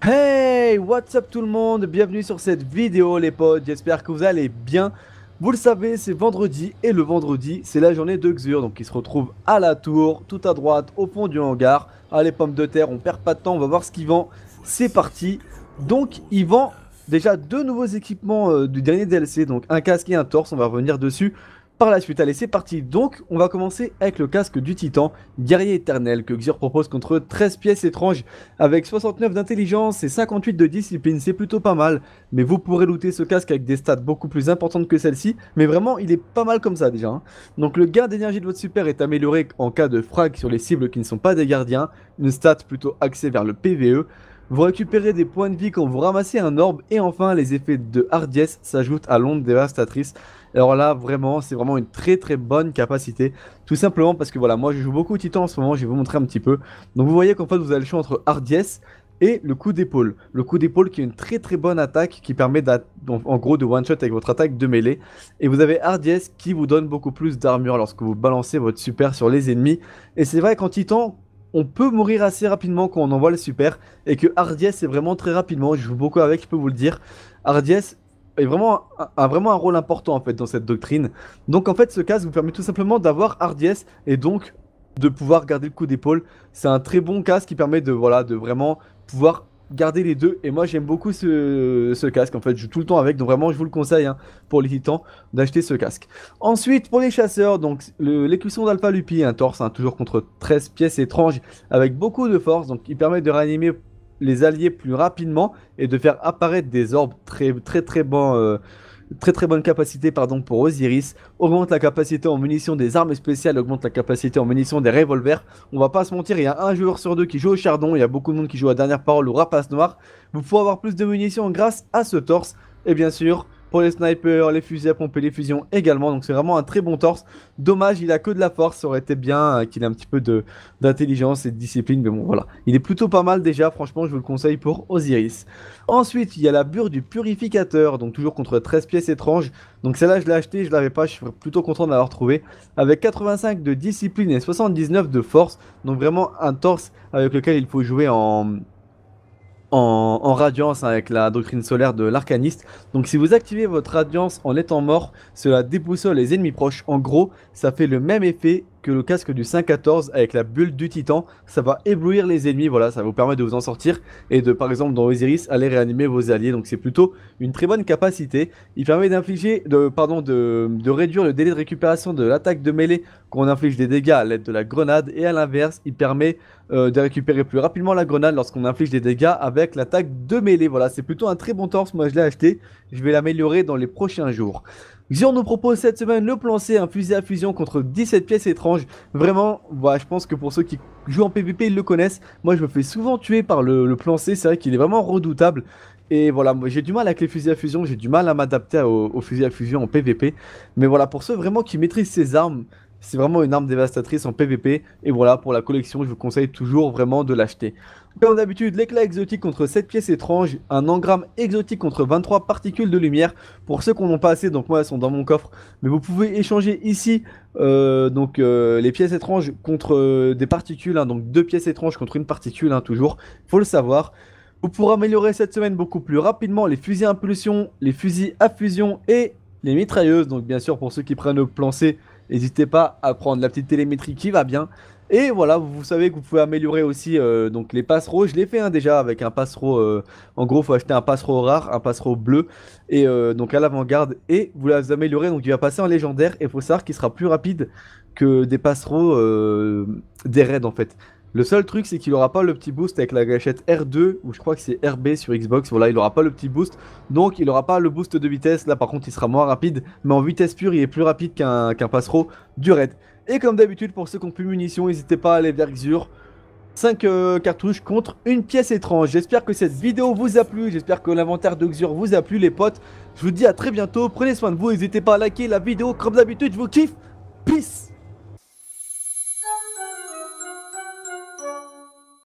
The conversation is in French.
Hey, what's up tout le monde Bienvenue sur cette vidéo les potes, j'espère que vous allez bien. Vous le savez, c'est vendredi et le vendredi, c'est la journée de Xur, donc il se retrouve à la tour, tout à droite, au fond du hangar. Allez, ah, pommes de terre, on perd pas de temps, on va voir ce qu'il vend. C'est parti Donc, il vend déjà deux nouveaux équipements euh, du dernier DLC, donc un casque et un torse, on va revenir dessus par la suite. Allez, c'est parti. Donc, on va commencer avec le casque du titan, guerrier éternel, que Xur propose contre 13 pièces étranges, avec 69 d'intelligence et 58 de discipline, c'est plutôt pas mal. Mais vous pourrez looter ce casque avec des stats beaucoup plus importantes que celle-ci, mais vraiment, il est pas mal comme ça déjà. Hein. Donc, le gain d'énergie de votre super est amélioré en cas de frag sur les cibles qui ne sont pas des gardiens, une stat plutôt axée vers le PVE. Vous récupérez des points de vie quand vous ramassez un orbe et enfin les effets de hardiesse s'ajoutent à l'onde dévastatrice alors là, vraiment, c'est vraiment une très très bonne capacité. Tout simplement parce que voilà, moi je joue beaucoup Titan en ce moment, je vais vous montrer un petit peu. Donc vous voyez qu'en fait, vous avez le choix entre Hardies et le coup d'épaule. Le coup d'épaule qui est une très très bonne attaque qui permet en gros de one-shot avec votre attaque de mêlée. Et vous avez Hardies qui vous donne beaucoup plus d'armure lorsque vous balancez votre super sur les ennemis. Et c'est vrai qu'en Titan, on peut mourir assez rapidement quand on envoie le super et que Hardies est vraiment très rapidement, je joue beaucoup avec, je peux vous le dire. Hardies, vraiment a, vraiment un rôle important en fait dans cette doctrine. Donc en fait, ce casque vous permet tout simplement d'avoir hardiesse et donc de pouvoir garder le coup d'épaule. C'est un très bon casque qui permet de voilà de vraiment pouvoir garder les deux. Et moi, j'aime beaucoup ce, casque. En fait, je joue tout le temps avec. Donc, vraiment, je vous le conseille hein, pour les titans d'acheter ce casque. Ensuite, pour les chasseurs, donc l'écusson d'Alpha Lupi, un torse hein, toujours contre 13 pièces étranges avec beaucoup de force. Donc, il permet de réanimer les alliés plus rapidement et de faire apparaître des orbes très très très bons. Euh, très très bonne capacité pardon, pour Osiris, augmente la capacité en munitions des armes spéciales, augmente la capacité en munitions des revolvers. On va pas se mentir, il y a un joueur sur deux qui joue au chardon, il y a beaucoup de monde qui joue à dernière parole ou rapace noir Vous pouvez avoir plus de munitions grâce à ce torse. Et bien sûr, pour les snipers, les fusées à pomper, les fusions également. Donc c'est vraiment un très bon torse. Dommage, il a que de la force. Ça aurait été bien euh, qu'il ait un petit peu d'intelligence et de discipline. Mais bon, voilà. Il est plutôt pas mal déjà. Franchement, je vous le conseille pour Osiris. Ensuite, il y a la bure du purificateur. Donc toujours contre 13 pièces étranges. Donc celle-là, je l'ai acheté, Je l'avais pas. Je suis plutôt content de l'avoir trouvé, Avec 85 de discipline et 79 de force. Donc vraiment un torse avec lequel il faut jouer en en, radiance avec la doctrine solaire de l'arcaniste. Donc si vous activez votre radiance en étant mort, cela déboussole les ennemis proches. En gros, ça fait le même effet le casque du 514 avec la bulle du titan, ça va éblouir les ennemis, voilà, ça vous permet de vous en sortir et de par exemple dans Osiris aller réanimer vos alliés, donc c'est plutôt une très bonne capacité. Il permet d'infliger, de, pardon, de, réduire le délai de récupération de l'attaque de mêlée quand on inflige des dégâts à l'aide de la grenade et à l'inverse, il permet euh, de récupérer plus rapidement la grenade lorsqu'on inflige des dégâts avec l'attaque de mêlée. Voilà, c'est plutôt un très bon torse, moi je l'ai acheté, je vais l'améliorer dans les prochains jours. Xion nous propose cette semaine le plan C, un fusil à fusion contre 17 pièces étranges. Vraiment, bah, je pense que pour ceux qui jouent en PvP, ils le connaissent. Moi, je me fais souvent tuer par le, le plan C, c'est vrai qu'il est vraiment redoutable. Et voilà, moi j'ai du mal avec les fusils à fusion, j'ai du mal à m'adapter au aux, fusils à fusion en PvP. Mais voilà, pour ceux vraiment qui maîtrisent ces armes, c'est vraiment une arme dévastatrice en PVP. Et voilà, pour la collection, je vous conseille toujours vraiment de l'acheter. Comme d'habitude, l'éclat exotique contre 7 pièces étranges, un engramme exotique contre 23 particules de lumière. Pour ceux qui n'en ont pas assez, donc moi elles sont dans mon coffre. Mais vous pouvez échanger ici euh, donc euh, les pièces étranges contre euh, des particules. Hein. donc deux pièces étranges contre une particule, hein, toujours. Faut le savoir. Vous pourrez améliorer cette semaine beaucoup plus rapidement les fusils à impulsion, les fusils à fusion et les mitrailleuses. Donc bien sûr pour ceux qui prennent le plan C, N'hésitez pas à prendre la petite télémétrie qui va bien. Et voilà, vous savez que vous pouvez améliorer aussi euh, donc les passereaux. Je l'ai fait un hein, déjà avec un passereau. Euh, en gros, il faut acheter un passereau rare, un passereau bleu, et euh, donc à l'avant-garde. Et vous l'avez amélioré, donc il va passer en légendaire. Et il faut savoir qu'il sera plus rapide que des passereaux des raids en fait. Le seul truc, c'est qu'il n'aura pas le petit boost avec la gâchette R2, ou je crois que c'est RB sur Xbox, voilà, il n'aura pas le petit boost. Donc, il n'aura pas le boost de vitesse, là par contre, il sera moins rapide, mais en vitesse pure, il est plus rapide qu'un passereau du raid. Et comme d'habitude, pour ceux qui ont plus munitions, n'hésitez pas à aller vers Xur. 5 euh, cartouches contre une pièce étrange. J'espère que cette vidéo vous a plu, j'espère que l'inventaire de Xur vous a plu les potes. Je vous dis à très bientôt, prenez soin de vous, n'hésitez pas à liker la vidéo, comme d'habitude, je vous kiffe. Peace